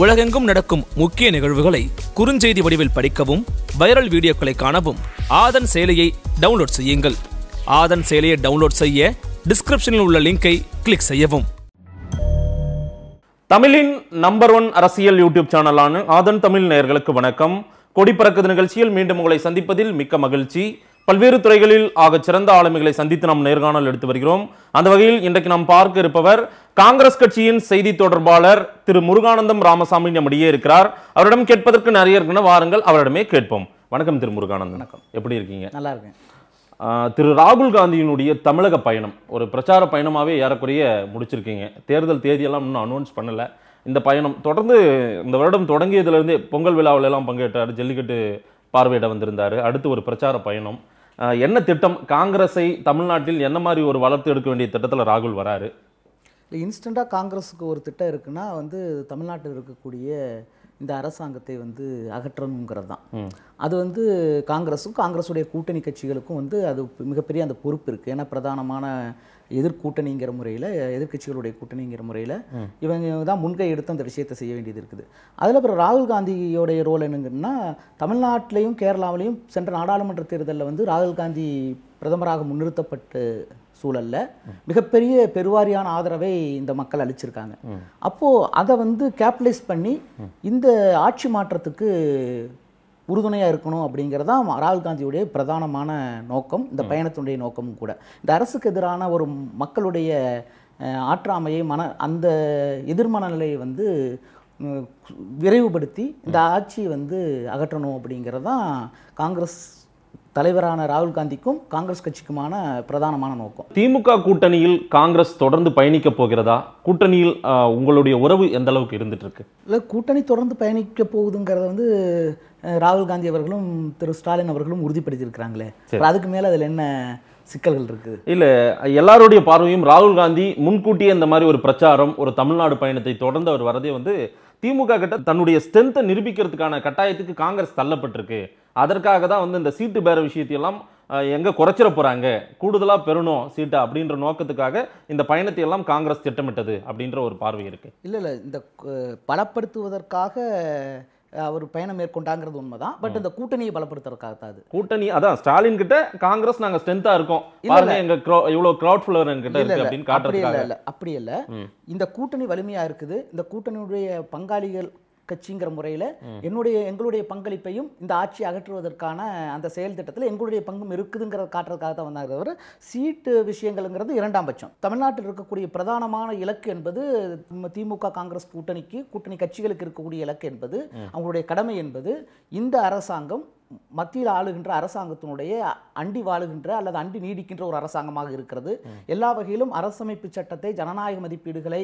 உலகெங்கும் நடக்கும் முக்கிய நிகழ்வுகளை குறுஞ்செய்தி வடிவில் படிக்கவும் வைரல் வீடியோக்களை காணவும் ஆதன் செயலியை டவுன்லோட் செய்யுங்கள் ஆதன் செயலியை டவுன்லோட் செய்ய டிஸ்கிரிப்ஷனில் உள்ள லிங்கை கிளிக் செய்யவும் தமிழின் நம்பர் ஒன் அரசியல் யூடியூப் சேனலான ஆதன் தமிழ் நேயர்களுக்கு வணக்கம் கொடி பறக்குது நிகழ்ச்சியில் மீண்டும் உங்களை சந்திப்பதில் மிக்க மகிழ்ச்சி பல்வேறு துறைகளில் ஆக சிறந்த ஆளுமைகளை சந்தித்து நாம் நேர்காணல் எடுத்து வருகிறோம் அந்த வகையில் இன்றைக்கு நாம் பார்க்க இருப்பவர் காங்கிரஸ் கட்சியின் செய்தி தொடர்பாளர் திரு முருகானந்தம் ராமசாமி நம்மிடையே இருக்கிறார் அவரிடம் கேட்பதற்கு நிறைய இருக்குன்னு வாருங்கள் அவரிடமே கேட்போம் வணக்கம் திரு முருகானந்தம் வணக்கம் எப்படி இருக்கீங்க நல்லா இருக்கேன் திரு ராகுல் காந்தியினுடைய தமிழக பயணம் ஒரு பிரச்சார பயணமாகவே ஏறக்குறைய முடிச்சிருக்கீங்க தேர்தல் தேதியெல்லாம் இன்னும் அனௌன்ஸ் பண்ணலை இந்த பயணம் தொடர்ந்து இந்த வருடம் தொடங்கியதுலேருந்தே பொங்கல் விழாவிலெல்லாம் பங்கேற்றார் ஜல்லிக்கட்டு பார்வையிட வந்திருந்தார் அடுத்து ஒரு பிரச்சார பயணம் என்ன திட்டம் காங்கிரஸை தமிழ்நாட்டில் என்ன மாதிரி ஒரு வளர்த்து எடுக்க வேண்டிய திட்டத்தில் ராகுல் வராரு இல்லை இன்ஸ்டண்ட்டாக காங்கிரஸுக்கு ஒரு திட்டம் இருக்குன்னா வந்து தமிழ்நாட்டில் இருக்கக்கூடிய இந்த அரசாங்கத்தை வந்து அகற்றணுங்கிறது தான் அது வந்து காங்கிரஸும் காங்கிரஸுடைய கூட்டணி கட்சிகளுக்கும் வந்து அது மிகப்பெரிய அந்த பொறுப்பு இருக்குது ஏன்னா பிரதானமான எதிர்கூட்டணிங்கிற முறையில் எதிர்கட்சிகளுடைய கூட்டணிங்கிற முறையில் இவங்க தான் முன்கை எடுத்து அந்த விஷயத்தை செய்ய வேண்டியது இருக்குது அதில் அப்புறம் ராகுல் காந்தியோடைய ரோல் என்னங்கன்னா தமிழ்நாட்டிலையும் கேரளாவிலையும் சென்ற நாடாளுமன்ற தேர்தலில் வந்து ராகுல் காந்தி பிரதமராக முன்னிறுத்தப்பட்டு சூழலில் மிகப்பெரிய பெருவாரியான ஆதரவை இந்த மக்கள் அளிச்சிருக்காங்க அப்போது அதை வந்து கேபிடலைஸ் பண்ணி இந்த ஆட்சி மாற்றத்துக்கு உறுதுணையாக இருக்கணும் அப்படிங்கிறது தான் ராகுல் காந்தியுடைய பிரதானமான நோக்கம் இந்த பயணத்தினுடைய நோக்கமும் கூட இந்த அரசுக்கு எதிரான ஒரு மக்களுடைய ஆற்றாமையை மன அந்த எதிர்மனநிலையை வந்து விரைவுபடுத்தி இந்த ஆட்சியை வந்து அகற்றணும் அப்படிங்கிறது தான் காங்கிரஸ் தலைவரான ராகுல் காந்திக்கும் காங்கிரஸ் கட்சிக்குமான பிரதானமான நோக்கம் திமுக கூட்டணியில் காங்கிரஸ் தொடர்ந்து பயணிக்க போகிறதா கூட்டணியில் உங்களுடைய உறவு எந்த அளவுக்கு இருந்துட்டு இருக்கு இல்லை கூட்டணி தொடர்ந்து பயணிக்க போகுதுங்கிறத வந்து ராகுல் காந்தி அவர்களும் திரு ஸ்டாலின் அவர்களும் உறுதிப்படுத்தியிருக்கிறாங்களே அதுக்கு மேலே அதில் என்ன சிக்கல்கள் இருக்குது இல்லை எல்லாருடைய பார்வையும் ராகுல் காந்தி முன்கூட்டியே இந்த மாதிரி ஒரு பிரச்சாரம் ஒரு தமிழ்நாடு பயணத்தை தொடர்ந்து அவர் வரதே வந்து திமுக கிட்ட தன்னுடைய ஸ்ட்ரென்த்தை நிரூபிக்கிறதுக்கான கட்டாயத்துக்கு காங்கிரஸ் தள்ளப்பட்டிருக்கு அதற்காக தான் வந்து இந்த சீட்டு பேர விஷயத்தையெல்லாம் எங்கே குறைச்சிட போகிறாங்க கூடுதலாக பெறணும் சீட்டை அப்படின்ற நோக்கத்துக்காக இந்த பயணத்தை எல்லாம் காங்கிரஸ் திட்டமிட்டது அப்படின்ற ஒரு பார்வை இருக்குது இல்லை இல்லை இந்த பலப்படுத்துவதற்காக அவர் பயணம் மேற்கொண்டாங்கிறது உண்மைதான் பட் இந்த கூட்டணியை பலப்படுத்துறதுக்காக தான் அது கூட்டணி அதான் ஸ்டாலின் கிட்ட காங்கிரஸ் நாங்க ஸ்ட்ரென்த்தா இருக்கோம் இல்ல எங்க இவ்வளவு கிரவுட் ஃபுல்லர் கிட்ட இருக்கு அப்படின்னு இல்ல இல்ல அப்படி இல்ல இந்த கூட்டணி வலிமையா இருக்குது இந்த கூட்டணியுடைய பங்காளிகள் கட்சிங்கிற முறையில் என்னுடைய எங்களுடைய பங்களிப்பையும் இந்த ஆட்சி அகற்றுவதற்கான அந்த செயல் திட்டத்தில் எங்களுடைய பங்கும் இருக்குதுங்கிற காட்டுறதுக்காக தான் வந்தாங்க தவிர சீட்டு விஷயங்கள்ங்கிறது இரண்டாம் பட்சம் தமிழ்நாட்டில் இருக்கக்கூடிய பிரதானமான இலக்கு என்பது திமுக காங்கிரஸ் கூட்டணிக்கு கூட்டணி கட்சிகளுக்கு இருக்கக்கூடிய இலக்கு என்பது அவங்களுடைய கடமை என்பது இந்த அரசாங்கம் மத்தியில் ஆளுகின்ற அரசாங்கத்தினுடைய அண்டி வாழுகின்ற அல்லது அண்டி நீடிக்கின்ற ஒரு அரசாங்கமாக இருக்கிறது எல்லா வகையிலும் அரசமைப்பு சட்டத்தை ஜனநாயக மதிப்பீடுகளை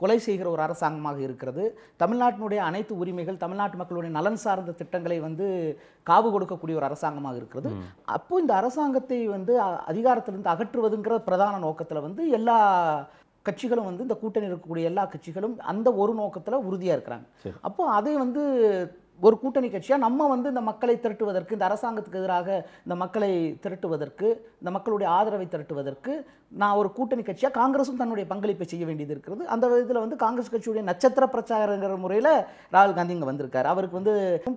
கொலை செய்கிற ஒரு அரசாங்கமாக இருக்கிறது தமிழ்நாட்டினுடைய அனைத்து உரிமைகள் தமிழ்நாட்டு மக்களுடைய நலன் சார்ந்த திட்டங்களை வந்து காவு கொடுக்கக்கூடிய ஒரு அரசாங்கமாக இருக்கிறது அப்போ இந்த அரசாங்கத்தை வந்து அதிகாரத்திலிருந்து அகற்றுவதுங்கிற பிரதான நோக்கத்தில் வந்து எல்லா கட்சிகளும் வந்து இந்த கூட்டணி இருக்கக்கூடிய எல்லா கட்சிகளும் அந்த ஒரு நோக்கத்தில் உறுதியாக இருக்கிறாங்க அப்போ அதை வந்து ஒரு கூட்டணி கட்சியாக நம்ம வந்து இந்த மக்களை திரட்டுவதற்கு இந்த அரசாங்கத்துக்கு எதிராக இந்த மக்களை திரட்டுவதற்கு இந்த மக்களுடைய ஆதரவை திரட்டுவதற்கு நான் ஒரு கூட்டணி கட்சியாக காங்கிரஸும் தன்னுடைய பங்களிப்பை செய்ய வேண்டியது இருக்கிறது அந்த விதத்தில் வந்து காங்கிரஸ் கட்சியுடைய நட்சத்திர பிரச்சாரங்கிற முறையில் ராகுல் காந்தி இங்கே வந்திருக்கார் அவருக்கு வந்து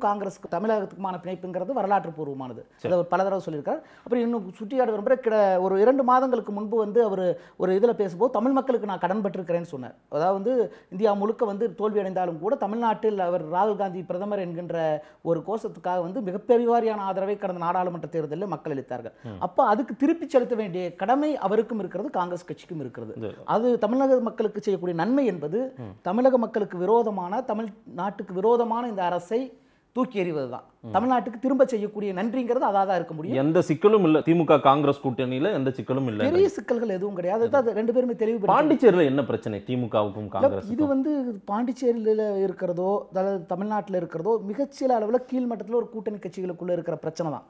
காங்கிரஸ் தமிழகத்துக்குமான பிணைப்புங்கிறது வரலாற்று பூர்வமானது அதை அவர் பல தடவை சொல்லியிருக்கார் அப்புறம் இன்னும் சுற்றியாடு விரும்புகிற கிட ஒரு இரண்டு மாதங்களுக்கு முன்பு வந்து அவர் ஒரு இதில் பேசும்போது தமிழ் மக்களுக்கு நான் கடன்பட்டிருக்கிறேன்னு சொன்னார் அதாவது வந்து இந்தியா முழுக்க வந்து தோல்வியடைந்தாலும் கூட தமிழ்நாட்டில் அவர் ராகுல் காந்தி பிரதமர் என்கின்ற ஒரு கோஷத்துக்காக வந்து மிகப்பெரியவாரியான ஆதரவை கடந்த நாடாளுமன்ற தேர்தலில் மக்கள் அளித்தார்கள் அப்போ அதுக்கு திருப்பி செலுத்த வேண்டிய கடமை அவருக்கும் இருக்கிறது காங்கிரஸ் கட்சிக்கும் இருக்கிறது அது தமிழக மக்களுக்கு செய்யக்கூடிய நன்மை என்பது தமிழக மக்களுக்கு விரோதமான தமிழ் நாட்டுக்கு விரோதமான இந்த அரசை தூக்கி எறிவது தான் தமிழ்நாட்டுக்கு திரும்ப செய்யக்கூடிய நன்றிங்கிறது அதாக தான் இருக்க முடியும் எந்த சிக்கலும் இல்லை திமுக காங்கிரஸ் கூட்டணியில் எந்த சிக்கலும் இல்லை பெரிய சிக்கல்கள் எதுவும் கிடையாது அது ரெண்டு பேருமே தெளிவு பாண்டிச்சேரியில் என்ன பிரச்சனை திமுகவுக்கும் காங்கிரஸ் இது வந்து பாண்டிச்சேரியில் இருக்கிறதோ அதாவது தமிழ்நாட்டில் இருக்கிறதோ மிகச்சில அளவில் கீழ்மட்டத்தில் ஒரு கூட்டணி கட்சிகளுக்குள்ள இருக்கிற பிரச்சனை தான்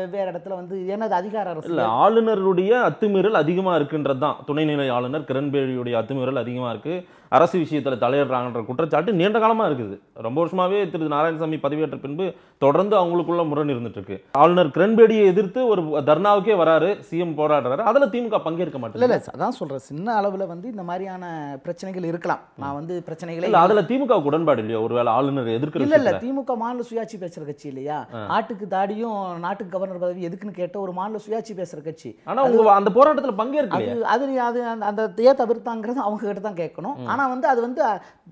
வெவ்வேறு இடத்துல வந்து ஏன்னா அது அதிகார அரசு இல்லை ஆளுநருடைய அத்துமீறல் அதிகமாக இருக்குன்றது தான் துணைநிலை ஆளுநர் கிரண்பேடியுடைய அத்துமீறல் அதிகமாக இருக்குது அரசு விஷயத்தில் தலையிடுறாங்கன்ற குற்றச்சாட்டு நீண்ட காலமாக இருக்குது ரொம்ப வருஷமாகவே திரு நாராயணசாமி பதவியேற்ற பின்பு தொடர்ந்து அவங்களுக்குள்ள முரண் இருந்துட்டு இருக்கு ஆளுநர் கிரண்பேடியை எதிர்த்து ஒரு தர்ணாவுக்கே வராரு சிஎம் போராடுறாரு அதில் திமுக பங்கேற்க மாட்டேன் இல்லை அதான் சொல்கிறேன் சின்ன அளவில் வந்து இந்த மாதிரியான பிரச்சனைகள் இருக்கலாம் நான் வந்து பிரச்சனைகளை இல்லை அதில் திமுக உடன்பாடு இல்லையா ஒருவேளை ஆளுநர் எதிர்க்கிற இல்லை இல்லை திமுக மாநில சுயாட்சி பேசுகிற கட்சி இல்லையா நாட்டுக்கு தாடியும் நாட்டுக்கு கவர்னர் பதவி எதுக்குன்னு கேட்ட ஒரு மாநில சுயாட்சி பேசுகிற கட்சி ஆனால் உங்க அந்த போராட்டத்தில் பங்கேற்க அது அது அந்த தேய தவிர்த்தாங்கிறது அவங்க கிட்ட தான் கேட்கணும் ஆனால் வந்து அது வந்து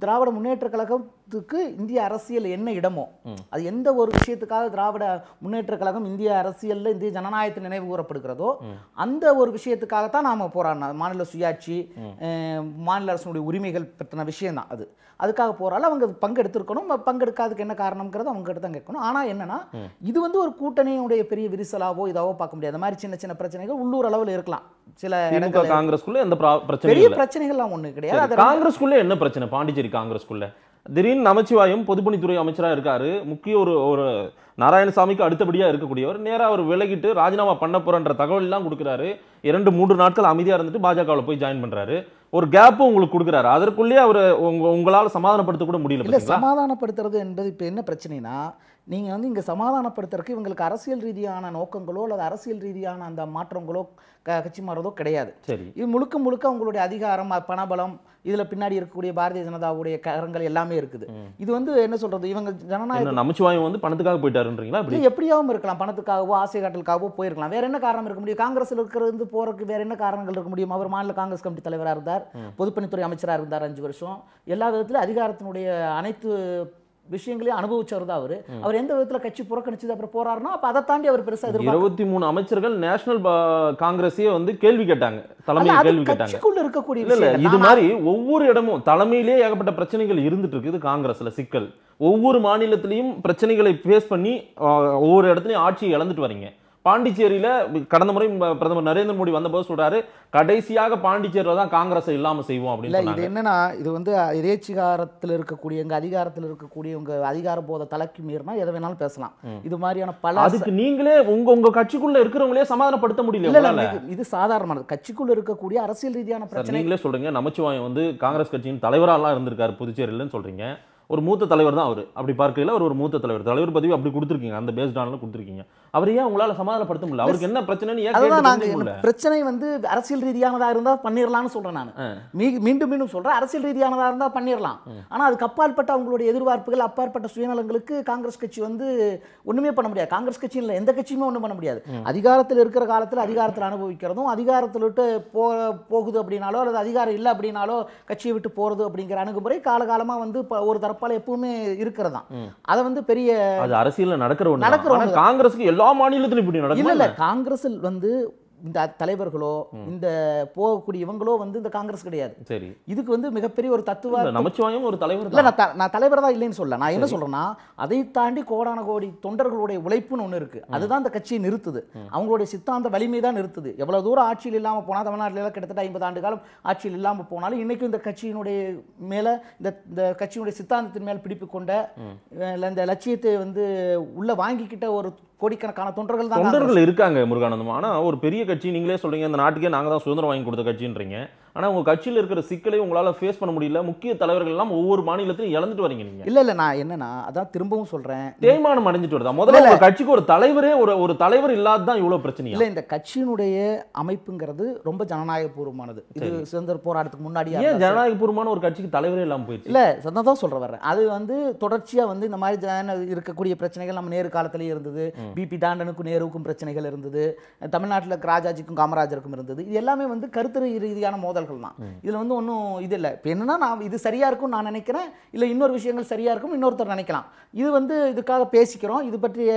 திராவிட முன்னேற்ற கழகம் திராவிடத்துக்கு இந்திய அரசியல் என்ன இடமோ அது எந்த ஒரு விஷயத்துக்காக திராவிட முன்னேற்ற கழகம் இந்திய அரசியலில் இந்திய ஜனநாயகத்தை நினைவு கூறப்படுகிறதோ அந்த ஒரு விஷயத்துக்காகத்தான் நாம் போராடினோம் மாநில சுயாட்சி மாநில அரசனுடைய உரிமைகள் பற்றின விஷயம்தான் அது அதுக்காக போகிறாலும் அவங்க பங்கெடுத்துருக்கணும் பங்கெடுக்காதுக்கு என்ன காரணம்ங்கிறது அவங்க கிட்ட தான் கேட்கணும் ஆனால் என்னன்னா இது வந்து ஒரு கூட்டணியுடைய பெரிய விரிசலாவோ இதாவோ பார்க்க முடியாது மாதிரி சின்ன சின்ன பிரச்சனைகள் உள்ளூர் அளவில் இருக்கலாம் சில காங்கிரஸ் பிரச்சனை பெரிய பிரச்சனைகள்லாம் ஒண்ணு கிடையாது காங்கிரஸ்குள்ள என்ன பிரச்சனை பாண்டிச்சேரி காங்கிரஸ்குள்ள திடீர்னு நமச்சிவாயம் பொதுப்பணித்துறை அமைச்சராக இருக்கார் முக்கிய ஒரு ஒரு நாராயணசாமிக்கு அடுத்தபடியாக இருக்கக்கூடியவர் நேராக அவர் விலகிட்டு ராஜினாமா பண்ண போகிறன்ற தகவல்லாம் கொடுக்குறாரு இரண்டு மூன்று நாட்கள் அமைதியாக இருந்துட்டு பாஜகவில் போய் ஜாயின் பண்ணுறாரு ஒரு கேப்பும் உங்களுக்கு கொடுக்குறாரு அதற்குள்ளேயே அவர் உங்க உங்களால் சமாதானப்படுத்த கூட முடியல சமாதானப்படுத்துறது என்பது இப்போ என்ன பிரச்சனைனா நீங்கள் வந்து இங்கே சமாதானப்படுத்துறதுக்கு இவங்களுக்கு அரசியல் ரீதியான நோக்கங்களோ அல்லது அரசியல் ரீதியான அந்த மாற்றங்களோ கட்சி மாறுறதோ கிடையாது சரி இது முழுக்க முழுக்க அவங்களுடைய அதிகாரம் பணபலம் இதில் பின்னாடி இருக்கக்கூடிய பாரதிய ஜனதாவுடைய கரங்கள் எல்லாமே இருக்குது இது வந்து என்ன சொல்கிறது இவங்க ஜனநாயகம் நமச்சிவாயம் வந்து பணத்துக்காக போயிட்டாருன்றீங்களா எப்படியாவும் இருக்கலாம் பணத்துக்காகவோ ஆசை காட்டலுக்காகவோ போயிருக்கலாம் வேற என்ன காரணம் இருக்க முடியும் காங்கிரஸில் இருக்கிறது போகிறதுக்கு வேற என்ன காரணங்கள் இருக்க முடியும் அவர் மாநில காங்கிரஸ் கமிட்டி தலைவராக இருந்தார் பொதுப்பணித்துறை அமைச்சராக இருந்தார் அஞ்சு வருஷம் எல்லா விதத்திலும் அதிகாரத்தினுடைய அனைத்து விஷயங்களையும் அனுபவிச்சவர் தான் அவர் அவர் எந்த விதத்தில் கட்சி புறக்கணிச்சது அப்புறம் போறாருன்னா அப்போ அதை தாண்டி அவர் பெருசாக இருபத்தி மூணு அமைச்சர்கள் நேஷனல் காங்கிரஸையே வந்து கேள்வி கேட்டாங்க தலைமை கேள்வி கேட்டாங்க இருக்கக்கூடிய இல்லை இது மாதிரி ஒவ்வொரு இடமும் தலைமையிலேயே ஏகப்பட்ட பிரச்சனைகள் இருந்துட்டு இருக்குது காங்கிரஸில் சிக்கல் ஒவ்வொரு மாநிலத்திலையும் பிரச்சனைகளை ஃபேஸ் பண்ணி ஒவ்வொரு இடத்துலையும் ஆட்சியை இழந்துட்டு வரீங்க பாண்டிச்சேரியில் கடந்த முறை பிரதமர் நரேந்திர மோடி வந்தபோது சொல்கிறாரு கடைசியாக பாண்டிச்சேரியில் தான் காங்கிரஸை இல்லாமல் செய்வோம் அப்படின்னு இது என்னன்னா இது வந்து இறைச்சிகாரத்தில் எங்கள் அதிகாரத்தில் இருக்கக்கூடியவங்க அதிகார போத தலைக்கு மீறினா எதை வேணாலும் பேசலாம் இது மாதிரியான பல அதுக்கு நீங்களே உங்க உங்க கட்சிக்குள்ளே இருக்கிறவங்களே சமாதானப்படுத்த முடியல இது சாதாரணமானது கட்சிக்குள்ளே இருக்கக்கூடிய அரசியல் ரீதியான பிரச்சனை நீங்களே சொல்கிறீங்க நமச்சிவாயம் வந்து காங்கிரஸ் கட்சியின் தலைவராலாம் இருந்திருக்காரு புதுச்சேரியில்னு சொல்றீங்க ஒரு மூத்த தலைவர் தான் அவர் அப்படி பார்க்கையில் அவர் ஒரு மூத்த தலைவர் தலைவர் பதவி அப்படி கொடுத்துருக்கீங்க அந்த பேஸ்டானில் கொடுத்துருக்கீங்க அவர் ஏன் உங்களால சமாதானப்படுத்த முடியல அவருக்கு என்ன பிரச்சனைன்னு ஏன் பிரச்சனை வந்து அரசியல் ரீதியானதா இருந்தா பண்ணிடலாம்னு சொல்றேன் நான் மீண்டும் மீண்டும் சொல்றேன் அரசியல் ரீதியானதா இருந்தா பண்ணிடலாம் ஆனா அதுக்கு அப்பாற்பட்ட அவங்களுடைய எதிர்பார்ப்புகள் அப்பாற்பட்ட சுயநலங்களுக்கு காங்கிரஸ் கட்சி வந்து ஒண்ணுமே பண்ண முடியாது காங்கிரஸ் கட்சியில் இல்லை எந்த கட்சியுமே ஒன்றும் பண்ண முடியாது அதிகாரத்தில் இருக்கிற காலத்தில் அதிகாரத்தில் அனுபவிக்கிறதும் அதிகாரத்தில் விட்டு போ போகுது அப்படின்னாலோ அல்லது அதிகாரம் இல்லை அப்படின்னாலோ கட்சியை விட்டு போறது அப்படிங்கிற அணுகுமுறை காலகாலமாக வந்து ஒரு தரப்பால் எப்பவுமே இருக்கிறது அதை வந்து பெரிய அரசியல் நடக்கிற நடக்கிற காங்கிரஸ்க்கு எல்லா மாநிலத்திலும் இப்படி நடக்கும் இல்ல காங்கிரஸில் வந்து இந்த தலைவர்களோ இந்த போகக்கூடிய இவங்களோ வந்து இந்த காங்கிரஸ் கிடையாது சரி இதுக்கு வந்து மிகப்பெரிய ஒரு தத்துவ நமச்சிவாயம் ஒரு தலைவர் இல்லை நான் நான் தலைவர் தான் இல்லைன்னு சொல்ல நான் என்ன சொல்றேன்னா அதை தாண்டி கோடான கோடி தொண்டர்களுடைய உழைப்புன்னு ஒன்று இருக்கு அதுதான் அந்த கட்சியை நிறுத்துது அவங்களுடைய சித்தாந்த வலிமை தான் நிறுத்துது எவ்வளவு தூரம் ஆட்சியில் இல்லாமல் போனால் தமிழ்நாட்டில் கிட்டத்தட்ட ஐம்பது ஆண்டு காலம் ஆட்சியில் இல்லாமல் போனாலும் இன்னைக்கும் இந்த கட்சியினுடைய மேல இந்த இந்த கட்சியினுடைய சித்தாந்தத்தின் மேல் பிடிப்பு கொண்ட இந்த லட்சியத்தை வந்து உள்ள வாங்கிக்கிட்ட ஒரு கோடிக்கணக்கான தொண்டர்கள் தான் தொண்டர்கள் இருக்காங்க முருகானந்தம் ஆனால் ஒரு பெரிய கட்சி நீங்களே சொல்கிறீங்க அந்த நாட்டுக்கே நாங்கள் தான் சுதந்திரம் வாங்கி கொடுத்த கட்சின்றீங்க ஆனால் உங்கள் கட்சியில் இருக்கிற சிக்கலை உங்களால் ஃபேஸ் பண்ண முடியல முக்கிய தலைவர்கள் எல்லாம் ஒவ்வொரு மாநிலத்திலையும் இழந்துட்டு வரீங்க நீங்கள் இல்லை இல்லை நான் என்னன்னா அதான் திரும்பவும் சொல்கிறேன் தேய்மானம் அடைஞ்சிட்டு வருதா முதல்ல உங்கள் கட்சிக்கு ஒரு தலைவரே ஒரு ஒரு தலைவர் இல்லாத தான் இவ்வளோ பிரச்சனை இல்லை இந்த கட்சியினுடைய அமைப்புங்கிறது ரொம்ப ஜனநாயகபூர்வமானது இது சுதந்திர போராட்டத்துக்கு முன்னாடி ஏன் ஜனநாயகபூர்வமான ஒரு கட்சிக்கு தலைவரே இல்லாமல் போயிடுச்சு இல்லை சொந்த தான் சொல்கிற வர்றேன் அது வந்து தொடர்ச்சியாக வந்து இந்த மாதிரி ஜன இருக்கக்கூடிய பிரச்சனைகள் நம்ம நேரு காலத்திலேயே இருந்தது பிபி தாண்டனுக்கும் நேருக்கும் பிரச்சனைகள் இருந்தது தமிழ்நாட்டில் ராஜாஜிக்கும் காமராஜருக்கும் இருந்தது இது எல்லாமே வந்து கருத்து ரீதியான மோதல் மாணவர்கள் தான் இதில் வந்து ஒன்றும் இது இல்லை இப்போ என்னென்னா நான் இது சரியாக இருக்கும் நான் நினைக்கிறேன் இல்லை இன்னொரு விஷயங்கள் சரியாக இருக்கும் இன்னொருத்தர் நினைக்கலாம் இது வந்து இதுக்காக பேசிக்கிறோம் இது பற்றிய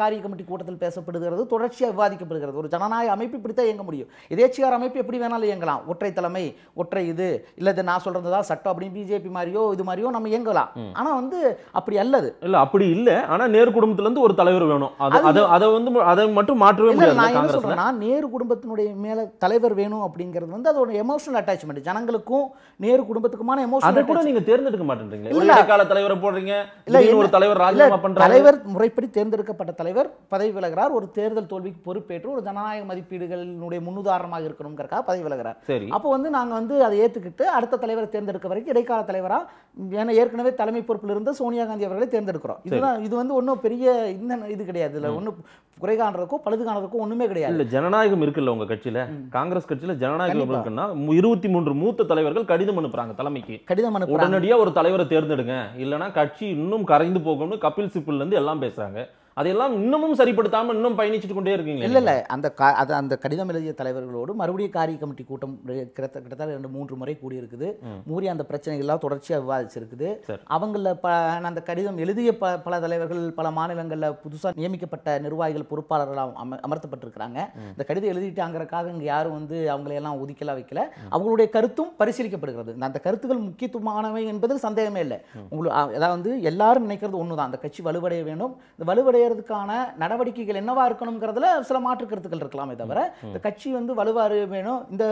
காரிய கமிட்டி கூட்டத்தில் பேசப்படுகிறது தொடர்ச்சியாக விவாதிக்கப்படுகிறது ஒரு ஜனநாயக அமைப்பு இப்படித்தான் இயங்க முடியும் எதேச்சியார் அமைப்பு எப்படி வேணாலும் இயங்கலாம் ஒற்றை தலைமை ஒற்றை இது இல்லை இது நான் சொல்கிறது தான் சட்டம் அப்படின்னு பிஜேபி மாதிரியோ இது மாதிரியோ நம்ம இயங்கலாம் ஆனால் வந்து அப்படி அல்லது இல்லை அப்படி இல்லை ஆனால் நேர் குடும்பத்துலேருந்து ஒரு தலைவர் வேணும் அதை அதை வந்து அதை மட்டும் மாற்றவே முடியாது நான் என்ன சொல்கிறேன்னா நேரு குடும்பத்தினுடைய மேலே தலைவர் வேணும் அப்படிங்கிறது வந்து அதோட எமோஷன் எமோஷனல் அட்டாச்மெண்ட் ஜனங்களுக்கும் நேரு குடும்பத்துக்குமான எமோஷனல் அதை கூட நீங்க தேர்ந்தெடுக்க மாட்டேன்றீங்க இல்ல கால தலைவர் போடுறீங்க இல்ல ஒரு தலைவர் ராஜினாமா பண்றாரு தலைவர் முறைப்படி தேர்ந்தெடுக்கப்பட்ட தலைவர் பதவி விலகிறார் ஒரு தேர்தல் தோல்விக்கு பொறுப்பேற்று ஒரு ஜனநாயக மதிப்பீடுகளினுடைய முன்னுதாரணமாக இருக்கணுங்கிறக்காக பதவி விலகிறார் சரி அப்போ வந்து நாங்க வந்து அதை ஏத்துக்கிட்டு அடுத்த தலைவரை தேர்ந்தெடுக்க வரைக்கும் இடைக்கால தலைவரா ஏன்னா ஏற்கனவே தலைமை பொறுப்பில் இருந்த சோனியா காந்தி அவர்களை தேர்ந்தெடுக்கிறோம் இதுதான் இது வந்து ஒன்றும் பெரிய இந்த இது கிடையாது இல்லை ஒன்றும் குறை காணுறதுக்கோ பழுது காணுறதுக்கோ ஒன்றுமே கிடையாது இல்லை ஜனநாயகம் இருக்குல்ல உங்கள் கட்சியில் காங்கிரஸ் கட்சியில் ஜனநாயகம் இருக்குன்னா இருபத்தி மூன்று மூத்த தலைவர்கள் கடிதம் அனுப்புறாங்க தலைமைக்கு கடிதம் அனுப்பு உடனடியாக ஒரு தலைவரை தேர்ந்தெடுங்க இல்லைனா கட்சி இன்னும் கரைந்து போகணும்னு கபில் இருந்து எல்லாம் பேசுகிறாங்க அதையெல்லாம் இன்னமும் சரிப்படுத்தாமல் இன்னும் பயணிச்சுட்டு கொண்டே இருக்கீங்க இல்லை இல்லை அந்த அது அந்த கடிதம் எழுதிய தலைவர்களோடு மறுபடியும் காரிய கமிட்டி கூட்டம் கிட்டத்தட்ட ரெண்டு மூன்று முறை கூடியிருக்குது மூறி அந்த பிரச்சனைகள்லாம் தொடர்ச்சியாக விவாதிச்சிருக்குது அவங்கள ப அந்த கடிதம் எழுதிய ப பல தலைவர்கள் பல மாநிலங்களில் புதுசாக நியமிக்கப்பட்ட நிர்வாகிகள் பொறுப்பாளர்களாக அம அமர்த்தப்பட்டிருக்கிறாங்க இந்த கடிதம் எழுதிட்டாங்கிறக்காக இங்கே யாரும் வந்து அவங்களையெல்லாம் ஒதுக்கலாம் வைக்கல அவங்களுடைய கருத்தும் பரிசீலிக்கப்படுகிறது அந்த கருத்துக்கள் முக்கியத்துவமானவை என்பதில் சந்தேகமே இல்லை உங்களுக்கு அதாவது எல்லாரும் நினைக்கிறது ஒன்று தான் அந்த கட்சி வலுவடைய வேண்டும் இந்த வலுவடைய செய்யறதுக்கான நடவடிக்கைகள் என்னவா இருக்கணுங்கிறதுல சில மாற்று கருத்துக்கள் இருக்கலாமே தவிர இந்த கட்சி வந்து வலுவாறு வேணும் இந்த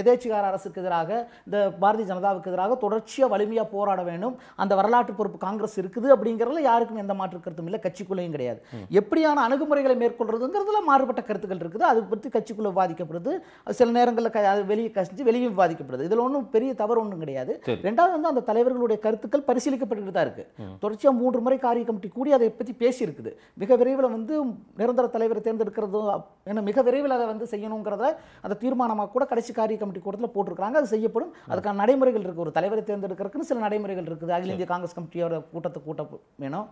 எதேச்சிகார அரசுக்கு எதிராக இந்த பாரதிய ஜனதாவுக்கு எதிராக தொடர்ச்சியாக வலிமையாக போராட வேண்டும் அந்த வரலாற்று பொறுப்பு காங்கிரஸ் இருக்குது அப்படிங்கிறதுல யாருக்கும் எந்த மாற்று கருத்தும் இல்லை கட்சிக்குள்ளேயும் கிடையாது எப்படியான அணுகுமுறைகளை மேற்கொள்றதுங்கிறதுல மாறுபட்ட கருத்துக்கள் இருக்குது அது பற்றி கட்சிக்குள்ளே விவாதிக்கப்படுது சில நேரங்களில் க வெளியே கசிஞ்சு வெளியே விவாதிக்கப்படுது இதில் ஒன்றும் பெரிய தவறு ஒன்றும் கிடையாது ரெண்டாவது வந்து அந்த தலைவர்களுடைய கருத்துக்கள் பரிசீலிக்கப்பட்டு தான் இருக்குது தொடர்ச்சியாக மூன்று முறை காரிய கமிட்டி கூடி அதை பற்றி பேசியிருக்குது மிக விரைவில் வந்து நிரந்தர தலைவரை தேர்ந்தெடுக்கிறது ஏன்னா மிக விரைவில் அதை வந்து செய்யணுங்கிறத அந்த தீர்மானமாக கூட கடைசி காரிய காரிய கமிட்டி கூட்டத்தில் போட்டிருக்காங்க அது செய்யப்படும் அதுக்கான நடைமுறைகள் இருக்குது ஒரு தலைவரை தேர்ந்தெடுக்கிறதுக்குன்னு சில நடைமுறைகள் இருக்குது அகில இந்திய காங்கிரஸ் கமிட்டியோட கூட்டத்தை கூட்ட வேணும்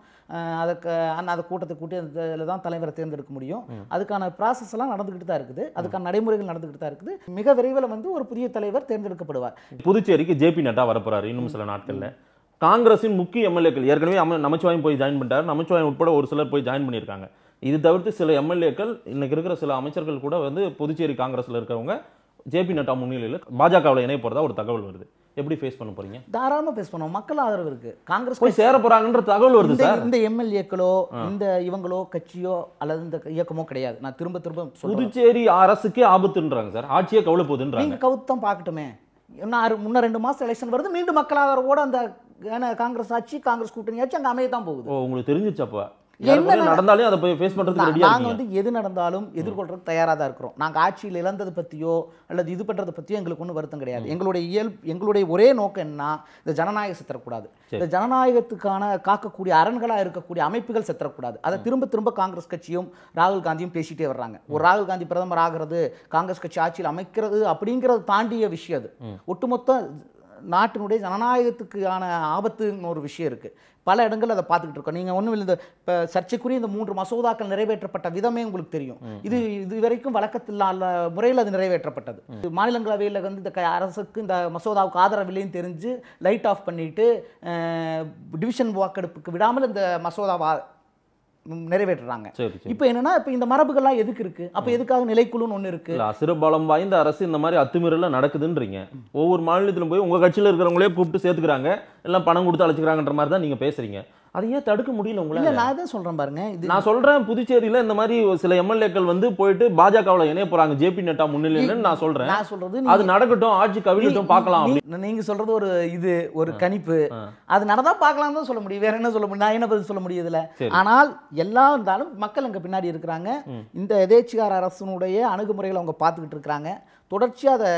அதுக்கு அந்த அந்த கூட்டத்தை கூட்டி அதில் தான் தலைவரை தேர்ந்தெடுக்க முடியும் அதுக்கான ப்ராசஸ் எல்லாம் நடந்துக்கிட்டு தான் இருக்குது அதுக்கான நடைமுறைகள் நடந்துக்கிட்டு தான் இருக்குது மிக விரைவில் வந்து ஒரு புதிய தலைவர் தேர்ந்தெடுக்கப்படுவார் புதுச்சேரிக்கு ஜேபி நட்டா வரப்போறாரு இன்னும் சில நாட்களில் காங்கிரஸின் முக்கிய எம்எல்ஏக்கள் ஏற்கனவே நமச்சிவாயம் போய் ஜாயின் பண்ணிட்டார் நமச்சிவாயம் உட்பட ஒரு சிலர் போய் ஜாயின் பண்ணியிருக்காங்க இது தவிர்த்து சில எம்எல்ஏக்கள் இன்னைக்கு இருக்கிற சில அமைச்சர்கள் கூட வந்து புதுச்சேரி காங்கிரஸில் இருக்கிறவங்க ஜேபி நட்டா முன்னிலையில் பாஜகவில் இணைய போகிறதா ஒரு தகவல் வருது எப்படி ஃபேஸ் பண்ண போறீங்க தாராளமாக ஃபேஸ் பண்ணுவோம் மக்கள் ஆதரவு இருக்கு காங்கிரஸ் போய் சேர போறாங்கன்ற தகவல் வருது சார் இந்த எம்எல்ஏக்களோ இந்த இவங்களோ கட்சியோ அல்லது இந்த இயக்கமோ கிடையாது நான் திரும்ப திரும்ப புதுச்சேரி அரசுக்கே ஆபத்துன்றாங்க சார் ஆட்சியே கவலை போகுதுன்றாங்க நீங்கள் கவுத்தம் பார்க்கட்டுமே இன்னும் முன்ன ரெண்டு மாதம் எலெக்ஷன் வருது மீண்டும் மக்கள் ஆதரவோட அந்த ஏன்னா காங்கிரஸ் ஆட்சி காங்கிரஸ் கூட்டணி ஆட்சி அங்கே அமைய தான் போகுது உங்களுக்கு தெரிஞ்சிச்சப்போ நடந்தாலும் அதை போய் ஃபேஸ் பண்ணுறதுக்கு ரெடியாக நாங்கள் வந்து எது நடந்தாலும் எதிர்கொள்றதுக்கு தயாராக தான் இருக்கிறோம் நாங்கள் ஆட்சியில் இழந்தது பற்றியோ அல்லது இது பண்ணுறதை பற்றியோ எங்களுக்கு ஒன்றும் வருத்தம் கிடையாது எங்களுடைய இயல் எங்களுடைய ஒரே நோக்கம் என்ன இந்த ஜனநாயக செத்தரக்கூடாது இந்த ஜனநாயகத்துக்கான காக்கக்கூடிய அரண்களாக இருக்கக்கூடிய அமைப்புகள் செத்தரக்கூடாது அதை திரும்ப திரும்ப காங்கிரஸ் கட்சியும் ராகுல் காந்தியும் பேசிட்டே வர்றாங்க ஒரு ராகுல் காந்தி பிரதமர் ஆகிறது காங்கிரஸ் கட்சி ஆட்சியில் அமைக்கிறது அப்படிங்கிறத தாண்டிய விஷயம் அது ஒட்டுமொத்தம் நாட்டினுடைய ஜனநாயகத்துக்கான ஆபத்துன்னு ஒரு விஷயம் இருக்குது பல இடங்கள் அதை பார்த்துக்கிட்டு இருக்கோம் நீங்கள் ஒன்றும் இல்லை இந்த இப்போ சர்ச்சைக்குரிய இந்த மூன்று மசோதாக்கள் நிறைவேற்றப்பட்ட விதமே உங்களுக்கு தெரியும் இது இது வரைக்கும் வழக்கத்தில்லாத முறையில் அது நிறைவேற்றப்பட்டது மாநிலங்களவையில் வந்து இந்த அரசுக்கு இந்த மசோதாவுக்கு ஆதரவில்லைன்னு தெரிஞ்சு லைட் ஆஃப் பண்ணிட்டு டிவிஷன் வாக்கெடுப்புக்கு விடாமல் இந்த மசோதாவை நிறைவேற்றுறாங்க இப்போ என்னன்னா இப்போ இந்த மரபுகள்லாம் எதுக்கு இருக்கு அப்போ எதுக்காக நிலைக்குழுன்னு ஒன்று இருக்கு அசுரபலம் வாய்ந்த அரசு இந்த மாதிரி அத்துமீறலாம் நடக்குதுன்றீங்க ஒவ்வொரு மாநிலத்திலும் போய் உங்கள் கட்சியில் இருக்கிறவங்களே கூப்பிட்டு சேர்த்துக்கிறாங்க எல்லாம் பணம் கொடுத்து அழைச்சிக்கிறாங்கன்ற மாதிரி தான் நீங்கள் பேசுறீங்க அதை ஏன் தடுக்க முடியல உங்களை நான் தான் சொல்கிறேன் பாருங்க இது நான் சொல்கிறேன் புதுச்சேரியில் இந்த மாதிரி சில எம்எல்ஏக்கள் வந்து போயிட்டு பாஜகவில் இணைய போகிறாங்க ஜேபி நட்டா முன்னிலைன்னு நான் சொல்கிறேன் நான் சொல்கிறது அது நடக்கட்டும் ஆட்சி கவிழ்த்தும் பார்க்கலாம் அப்படின்னு நீங்கள் சொல்கிறது ஒரு இது ஒரு கணிப்பு அது நடந்தா பார்க்கலாம் தான் சொல்ல முடியும் வேற என்ன சொல்ல முடியும் நான் என்ன பதில் சொல்ல முடியுதுல ஆனால் எல்லா இருந்தாலும் மக்கள் அங்க பின்னாடி இருக்கிறாங்க இந்த எதேச்சிகார அரசனுடைய அணுகுமுறைகளை அவங்க பார்த்துக்கிட்டு இருக்கிறாங்க தொடர்ச்சியாக அதை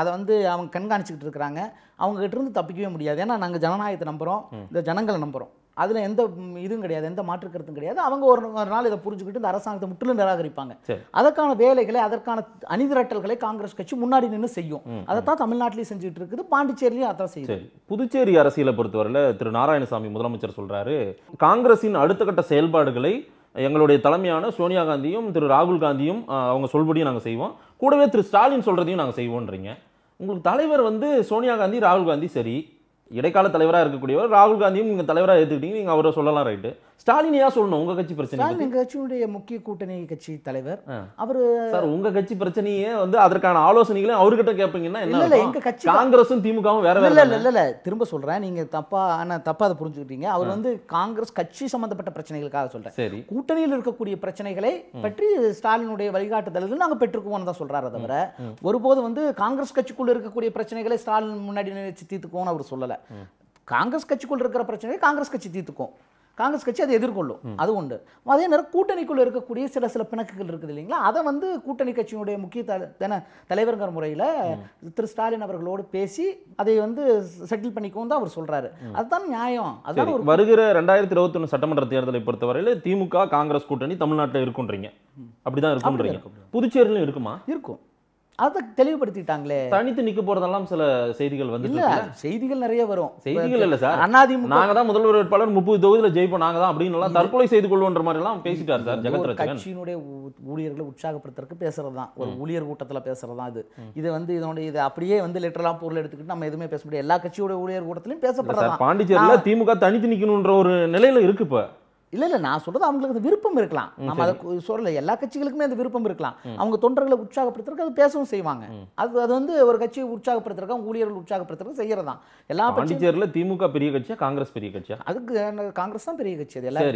அதை வந்து அவங்க கண்காணிச்சுக்கிட்டு இருக்கிறாங்க அவங்ககிட்ட இருந்து தப்பிக்கவே முடியாது ஏன்னா நாங்கள் ஜனநாயகத்தை நம்புகிறோம் இந்த ஜனங்களை நம்புகிறோம் அதில் எந்த இதுவும் கிடையாது எந்த மாற்றுக்கருத்தும் கிடையாது அவங்க ஒரு ஒரு நாள் இதை புரிஞ்சுக்கிட்டு இந்த அரசாங்கத்தை முற்றிலும் நிராகரிப்பாங்க அதற்கான வேலைகளை அதற்கான அணிதிரட்டல்களை காங்கிரஸ் கட்சி முன்னாடி நின்று செய்யும் அதைத்தான் தமிழ்நாட்டிலையும் செஞ்சுட்டு இருக்குது பாண்டிச்சேரியிலையும் அதான் செய்யும் புதுச்சேரி அரசியலை பொறுத்தவரையில் திரு நாராயணசாமி முதலமைச்சர் சொல்கிறாரு காங்கிரஸின் அடுத்த கட்ட செயல்பாடுகளை எங்களுடைய தலைமையான சோனியா காந்தியும் திரு ராகுல் காந்தியும் அவங்க சொல்படியும் நாங்கள் செய்வோம் கூடவே திரு ஸ்டாலின் சொல்கிறதையும் நாங்கள் செய்வோன்றீங்க உங்களுக்கு தலைவர் வந்து சோனியா காந்தி ராகுல் காந்தி சரி இடைக்கால தலைவராக இருக்கக்கூடியவர் ராகுல் காந்தியும் நீங்கள் தலைவராக ஏற்றுக்கிட்டீங்க நீங்கள் அவரை சொல்லலாம் ரைட்டு ஸ்டாலினையா சொல்லணும் உங்க கட்சி பிரச்சனை எங்க கட்சியினுடைய முக்கிய கூட்டணி கட்சி தலைவர் அவரு சார் உங்க கட்சி பிரச்சனையே வந்து அதற்கான ஆலோசனைகளையும் அவர்கிட்ட கேட்பீங்கன்னா இல்ல எங்க கட்சி காங்கிரஸும் திமுகவும் வேற இல்ல இல்ல இல்ல திரும்ப சொல்றேன் நீங்க தப்பா ஆனா தப்பா அதை புரிஞ்சுக்கிட்டீங்க அவர் வந்து காங்கிரஸ் கட்சி சம்பந்தப்பட்ட பிரச்சனைகளுக்காக சொல்றேன் சரி கூட்டணியில் இருக்கக்கூடிய பிரச்சனைகளை பற்றி ஸ்டாலினுடைய வழிகாட்டுதல்கள் நாங்க பெற்றுக்குவோம் தான் சொல்றாரு தவிர ஒருபோது வந்து காங்கிரஸ் கட்சிக்குள்ள இருக்கக்கூடிய பிரச்சனைகளை ஸ்டாலின் முன்னாடி நினைச்சு தீர்த்துக்குவோம்னு அவர் சொல்லல காங்கிரஸ் கட்சிக்குள்ள இருக்கிற பிரச்சனையை காங்கிரஸ் கட்சி தீர்த்துக்கும் காங்கிரஸ் கட்சி அதை எதிர்கொள்ளும் அது உண்டு அதே நேரம் கூட்டணிக்குள்ளே இருக்கக்கூடிய சில சில பிணக்குகள் இருக்குது இல்லைங்களா அதை வந்து கூட்டணி கட்சியினுடைய முக்கிய த தன தலைவருங்கிற முறையில் திரு ஸ்டாலின் அவர்களோடு பேசி அதை வந்து செட்டில் பண்ணிக்கவும் தான் அவர் சொல்கிறாரு அதுதான் நியாயம் அதுதான் ஒரு வருகிற ரெண்டாயிரத்தி இருபத்தி ஒன்று சட்டமன்ற தேர்தலை பொறுத்தவரையில் திமுக காங்கிரஸ் கூட்டணி தமிழ்நாட்டில் இருக்குன்றீங்க அப்படிதான் இருக்குன்றீங்க புதுச்சேரியிலும் இருக்குமா இருக்கும் அதை தெளிவுபடுத்திட்டாங்களே தனித்து நிக்க போறதெல்லாம் சில செய்திகள் வந்து இல்ல செய்திகள் நிறைய வரும் செய்திகள் இல்ல சார் அண்ணாதிமுக நாங்க தான் முதல்வர் வேட்பாளர் முப்பது தொகுதியில ஜெயிப்போம் நாங்க தான் அப்படின்னு எல்லாம் தற்கொலை செய்து கொள்வோன்ற மாதிரி எல்லாம் பேசிட்டார் சார் ஜெகத் கட்சியினுடைய ஊழியர்களை உற்சாகப்படுத்துறதுக்கு பேசுறது தான் ஒரு ஊழியர் கூட்டத்துல பேசுறது தான் இது இது வந்து இதனுடைய இது அப்படியே வந்து லிட்டரலா பொருள் எடுத்துக்கிட்டு நம்ம எதுவுமே பேச முடியாது எல்லா கட்சியோட ஊழியர் கூட்டத்திலும் பேசப்படுறது பாண்டிச்சேரியில திமுக தனித்து நிக்கணும்ன்ற ஒரு நிலையில இருக்கு இப்போ இல்லை இல்லை நான் சொல்கிறது அவங்களுக்கு அந்த விருப்பம் இருக்கலாம் நம்ம அதை சொல்லலை எல்லா கட்சிகளுக்குமே அந்த விருப்பம் இருக்கலாம் அவங்க தொண்டர்களை உற்சாகப்படுத்துறதுக்கு அது பேசவும் செய்வாங்க அது அது வந்து ஒரு கட்சியை உற்சாகப்படுத்துறதுக்கு ஊழியர்கள் உற்சாகப்படுத்துறதுக்கு செய்கிறது தான் எல்லா பாண்டிச்சேரியில் திமுக பெரிய கட்சியா காங்கிரஸ் பெரிய கட்சியா அதுக்கு காங்கிரஸ் தான் பெரிய கட்சி அது எல்லாம்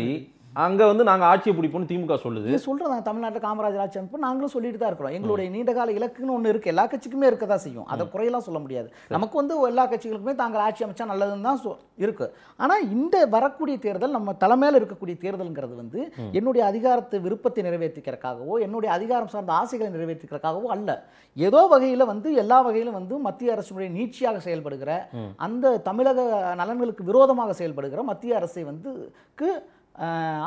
அங்கே வந்து நாங்கள் ஆட்சியை பிடிப்போம்னு திமுக சொல்லுது சொல்கிறோம் நாங்கள் தமிழ்நாட்டில் காமராஜர் ஆட்சி அமைப்பு நாங்களும் சொல்லிட்டு தான் இருக்கிறோம் எங்களுடைய நீண்டகால இலக்குன்னு ஒன்று இருக்குது எல்லா கட்சிக்குமே இருக்க தான் செய்யும் அதை குறையெல்லாம் சொல்ல முடியாது நமக்கு வந்து எல்லா கட்சிகளுக்குமே தாங்கள் ஆட்சி அமைச்சா நல்லதுன்னு தான் இருக்குது ஆனால் இந்த வரக்கூடிய தேர்தல் நம்ம தலைமையில் இருக்கக்கூடிய தேர்தலுங்கிறது வந்து என்னுடைய அதிகாரத்தை விருப்பத்தை நிறைவேற்றிக்கிறக்காகவோ என்னுடைய அதிகாரம் சார்ந்த ஆசைகளை நிறைவேற்றிக்கிறக்காகவோ அல்ல ஏதோ வகையில் வந்து எல்லா வகையிலும் வந்து மத்திய அரசுடைய நீட்சியாக செயல்படுகிற அந்த தமிழக நலன்களுக்கு விரோதமாக செயல்படுகிற மத்திய அரசை வந்து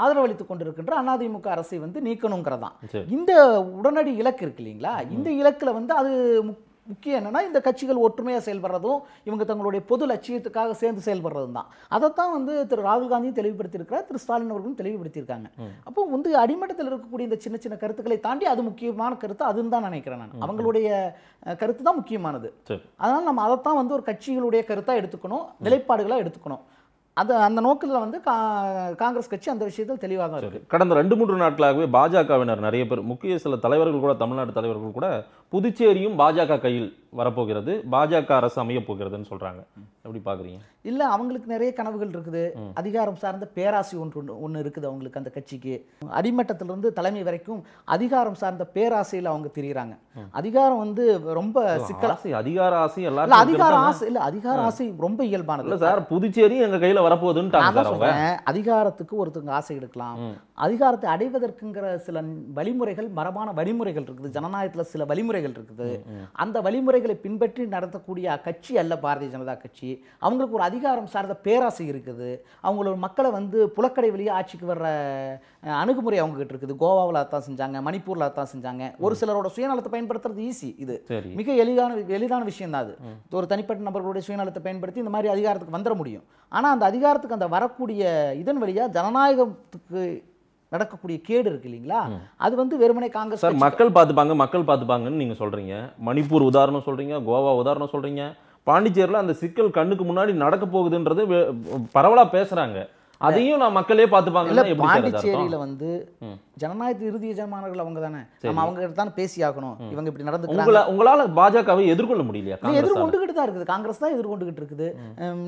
ஆதரவளித்து கொண்டிருக்கின்ற அதிமுக அரசை வந்து நீக்கணுங்கிறதான் இந்த உடனடி இலக்கு இருக்கு இல்லைங்களா இந்த இலக்குல வந்து அது முக்கியம் என்னன்னா இந்த கட்சிகள் ஒற்றுமையாக செயல்படுறதும் இவங்க தங்களுடைய பொது லட்சியத்துக்காக சேர்ந்து செயல்படுறதும் தான் அதைத்தான் வந்து திரு ராகுல் காந்தியும் தெளிவுபடுத்தியிருக்கிறார் திரு ஸ்டாலின் அவர்களும் தெளிவுபடுத்தியிருக்காங்க அப்போ வந்து அடிமட்டத்தில் இருக்கக்கூடிய இந்த சின்ன சின்ன கருத்துக்களை தாண்டி அது முக்கியமான கருத்து அதுன்னு தான் நினைக்கிறேன் நான் அவங்களுடைய கருத்து தான் முக்கியமானது அதனால் நம்ம அதைத்தான் வந்து ஒரு கட்சிகளுடைய கருத்தாக எடுத்துக்கணும் நிலைப்பாடுகளாக எடுத்துக்கணும் அது அந்த நோக்கத்தில் வந்து கா காங்கிரஸ் கட்சி அந்த விஷயத்தில் தெளிவாக தான் இருக்குது கடந்த ரெண்டு மூன்று நாட்களாகவே பாஜகவினர் நிறைய பேர் முக்கிய சில தலைவர்கள் கூட தமிழ்நாடு தலைவர்கள் கூட புதுச்சேரியும் பாஜக கையில் வரப்போகிறது பாஜக அரசு அமைய போகிறதுன்னு சொல்றாங்க எப்படி பாக்குறீங்க இல்ல அவங்களுக்கு நிறைய கனவுகள் இருக்குது அதிகாரம் சார்ந்த பேராசி ஒன்று ஒன்று இருக்குது அவங்களுக்கு அந்த கட்சிக்கு அடிமட்டத்திலிருந்து தலைமை வரைக்கும் அதிகாரம் சார்ந்த பேராசையில் அவங்க தெரியுறாங்க அதிகாரம் வந்து ரொம்ப சிக்கல் ஆசை அதிகார ஆசை எல்லாரும் அதிகார ஆசை இல்ல அதிகார ஆசை ரொம்ப இயல்பானது இல்ல சார் புதுச்சேரி எங்க கையில வரப்போகுதுன்னு அதிகாரத்துக்கு ஒருத்தங்க ஆசை எடுக்கலாம் அதிகாரத்தை அடைவதற்குங்கிற சில வழிமுறைகள் மரபான வழிமுறைகள் இருக்குது ஜனநாயகத்துல சில வழிமுறை வழிமுறைகள் இருக்குது அந்த வழிமுறைகளை பின்பற்றி நடத்தக்கூடிய கட்சி அல்ல பாரதிய ஜனதா கட்சி அவங்களுக்கு ஒரு அதிகாரம் சார்ந்த பேராசை இருக்குது அவங்களோட மக்களை வந்து புலக்கடை வழியாக ஆட்சிக்கு வர்ற அணுகுமுறை அவங்ககிட்ட இருக்குது கோவாவில் அதான் செஞ்சாங்க மணிப்பூரில் அதான் செஞ்சாங்க ஒரு சிலரோட சுயநலத்தை பயன்படுத்துறது ஈஸி இது மிக எளிதான எளிதான விஷயம் தான் அது ஒரு தனிப்பட்ட நபர்களுடைய சுயநலத்தை பயன்படுத்தி இந்த மாதிரி அதிகாரத்துக்கு வந்துட முடியும் ஆனால் அந்த அதிகாரத்துக்கு அந்த வரக்கூடிய இதன் வழியாக ஜனநாயகத்துக்கு நடக்கக்கூடிய கேடு இருக்கு இல்லைங்களா அது வந்து வெறுமனை காங்கிரஸ் சார் மக்கள் பார்த்துப்பாங்க மக்கள் பார்த்துப்பாங்கன்னு நீங்கள் சொல்கிறீங்க மணிப்பூர் உதாரணம் சொல்கிறீங்க கோவா உதாரணம் சொல்கிறீங்க பாண்டிச்சேரியில் அந்த சிக்கல் கண்ணுக்கு முன்னாடி நடக்க போகுதுன்றது பரவலாக பேசுகிறாங்க அதையும் நான் மக்களே பார்த்துப்பாங்க பாண்டிச்சேரியில் வந்து ஜனநாயகத்தில் இறுதி ஜனமானர்கள் அவங்க தானே நம்ம அவங்க கிட்ட தான் பேசி ஆகணும் இவங்க இப்படி நடந்து உங்களால பாஜகவை எதிர்கொள்ள முடியலையா எதிர்கொண்டுகிட்டு தான் இருக்குது காங்கிரஸ் தான் எதிர்கொண்டுகிட்டு இருக்குது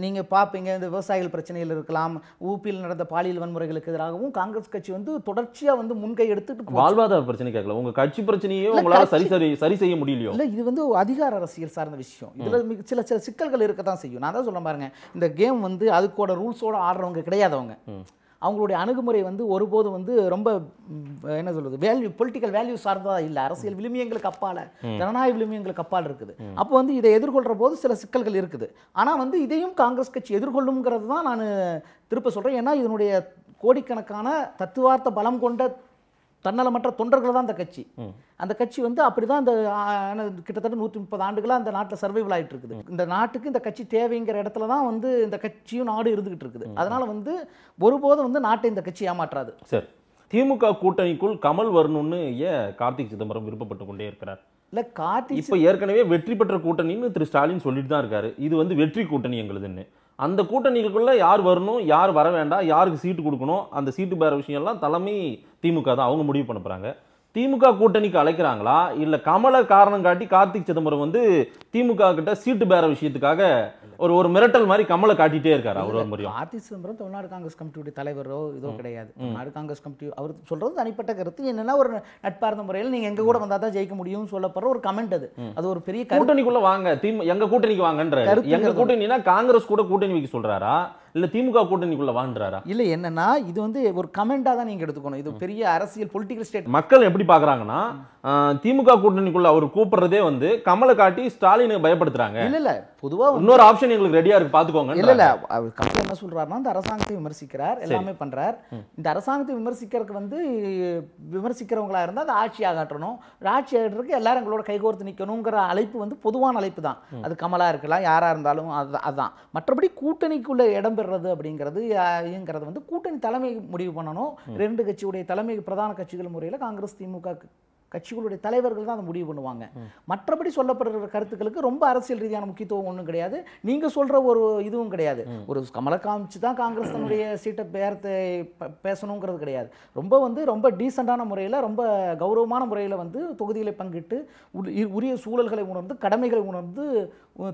நீங்க பாப்பீங்க இந்த விவசாயிகள் பிரச்சனையில் இருக்கலாம் ஊபியில் நடந்த பாலியல் வன்முறைகளுக்கு எதிராகவும் காங்கிரஸ் கட்சி வந்து தொடர்ச்சியா வந்து முன்கை எடுத்துட்டு வாழ்வாதார பிரச்சனை கேட்கல உங்க கட்சி பிரச்சனையே உங்களால சரி சரி சரி செய்ய முடியலையோ இல்ல இது வந்து அதிகார அரசியல் சார்ந்த விஷயம் இதுல சில சில சிக்கல்கள் இருக்கத்தான் செய்யும் நான் தான் சொல்ல பாருங்க இந்த கேம் வந்து அதுக்கோட ரூல்ஸோட ஆடுறவங்க கிடையாதவங்க அவங்களுடைய அணுகுமுறை வந்து ஒருபோதும் வந்து ரொம்ப என்ன சொல்கிறது வேல்யூ பொலிட்டிக்கல் வேல்யூ சார்ந்ததா இல்லை அரசியல் விளிமியங்களுக்கு அப்பால ஜனநாயக விளிமியங்களுக்கு அப்பால் இருக்குது அப்போ வந்து இதை எதிர்கொள்கிற போது சில சிக்கல்கள் இருக்குது ஆனால் வந்து இதையும் காங்கிரஸ் கட்சி எதிர்கொள்ளுங்கிறது தான் நான் திருப்ப சொல்கிறேன் ஏன்னா இதனுடைய கோடிக்கணக்கான தத்துவார்த்த பலம் கொண்ட தன்னலமற்ற தொண்டர்கள் தான் அந்த கட்சி அந்த கட்சி வந்து அப்படி தான் அந்த கிட்டத்தட்ட நூற்றி முப்பது ஆண்டுகளாக அந்த நாட்டில் சர்வைவல் ஆகிட்டு இருக்குது இந்த நாட்டுக்கு இந்த கட்சி தேவைங்கிற இடத்துல தான் வந்து இந்த கட்சியும் நாடு இருந்துகிட்டு இருக்குது அதனால் வந்து ஒருபோதும் வந்து நாட்டை இந்த கட்சி ஏமாற்றாது சார் திமுக கூட்டணிக்குள் கமல் வரணும்னு ஏன் கார்த்திக் சிதம்பரம் விருப்பப்பட்டு கொண்டே இருக்கிறார் இல்லை கார்த்திக் இப்போ ஏற்கனவே வெற்றி பெற்ற கூட்டணின்னு திரு ஸ்டாலின் சொல்லிட்டு தான் இருக்காரு இது வந்து வெற்றி கூட்டணி எங்களுதுன்னு அந்த கூட்டணிகளுக்குள்ளே யார் வரணும் யார் வர வேண்டாம் யாருக்கு சீட்டு கொடுக்கணும் அந்த சீட்டு பேர விஷயம்லாம் தலைமை திமுக தான் அவங்க முடிவு பண்ண போகிறாங்க திமுக கூட்டணிக்கு அழைக்கிறாங்களா இல்லை கமலை காரணம் காட்டி கார்த்திக் சிதம்பரம் வந்து திமுக கிட்ட சீட்டு பேர விஷயத்துக்காக ஒரு ஒரு மிரட்டல் மாதிரி கமலை காட்டிட்டே இருக்காரு அவர் ஒரு முறையும் ஆர்த்தி சிதம்பரம் தமிழ்நாடு காங்கிரஸ் கமிட்டியுடைய தலைவரோ இதோ கிடையாது தமிழ்நாடு காங்கிரஸ் கமிட்டி அவர் சொல்றது தனிப்பட்ட கருத்து என்னன்னா ஒரு நட்பார்ந்த முறையில் நீங்க எங்க கூட வந்தா தான் ஜெயிக்க முடியும்னு சொல்லப்படுற ஒரு கமெண்ட் அது அது ஒரு பெரிய கூட்டணிக்குள்ள வாங்க திமு எங்க கூட்டணிக்கு வாங்கன்ற எங்க கூட்டணினா காங்கிரஸ் கூட கூட்டணி வைக்க சொல்றாரா இல்லை திமுக கூட்டணிக்குள்ள வாழ்றாரா இல்லை என்னன்னா இது வந்து ஒரு கமெண்டா தான் நீங்க எடுத்துக்கணும் இது பெரிய அரசியல் பொலிட்டிக்கல் ஸ்டேட் மக்கள் எப்படி பாக்குறாங்கன்னா திமுக கூட்டணிக்குள்ள அவர் கூப்பிடுறதே வந்து கமலை காட்டி ஸ்டாலின் எல்லாரும் பயப்படுத்துறாங்க இல்ல இல்ல பொதுவா இன்னொரு ஆப்ஷன் எங்களுக்கு ரெடியா இருக்கு பாத்துக்கோங்க இல்ல இல்ல அவர் கட்சி என்ன சொல்றாருன்னா இந்த அரசாங்கத்தை விமர்சிக்கிறார் எல்லாமே பண்றார் இந்த அரசாங்கத்தை விமர்சிக்கிறதுக்கு வந்து விமர்சிக்கிறவங்களா இருந்தா அதை ஆட்சி ஆகாட்டணும் ஆட்சி ஆகட்டுறதுக்கு எல்லாரும் எங்களோட கைகோர்த்து நிக்கணுங்கிற அழைப்பு வந்து பொதுவான அழைப்பு தான் அது கமலா இருக்கலாம் யாரா இருந்தாலும் அது அதுதான் மற்றபடி கூட்டணிக்குள்ள இடம் பெறுறது அப்படிங்கிறது வந்து கூட்டணி தலைமை முடிவு பண்ணணும் ரெண்டு கட்சியுடைய தலைமை பிரதான கட்சிகள் முறையில் காங்கிரஸ் திமுக கட்சிகளுடைய தலைவர்கள் தான் அதை முடிவு பண்ணுவாங்க மற்றபடி சொல்லப்படுற கருத்துக்களுக்கு ரொம்ப அரசியல் ரீதியான முக்கியத்துவம் ஒன்றும் கிடையாது நீங்கள் சொல்கிற ஒரு இதுவும் கிடையாது ஒரு கமலை காமிச்சு தான் காங்கிரஸ் தன்னுடைய சீட்டை பேரத்தை பேசணுங்கிறது கிடையாது ரொம்ப வந்து ரொம்ப டீசெண்டான முறையில் ரொம்ப கௌரவமான முறையில் வந்து தொகுதிகளை பங்கிட்டு உரிய சூழல்களை உணர்ந்து கடமைகளை உணர்ந்து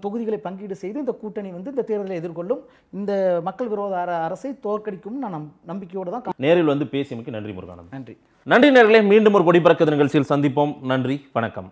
தொகுதிகளை பங்கீடு செய்து இந்த கூட்டணி வந்து இந்த தேர்தலை எதிர்கொள்ளும் இந்த மக்கள் விரோத அரசை தோற்கடிக்கும் நான் நம்பிக்கையோடு தான் நேரில் வந்து பேசியமைக்கு நன்றி முருகானந்த் நன்றி நன்றி நேர்களே மீண்டும் ஒரு கொடி நிகழ்ச்சியில் சந்திப்போம் நன்றி வணக்கம்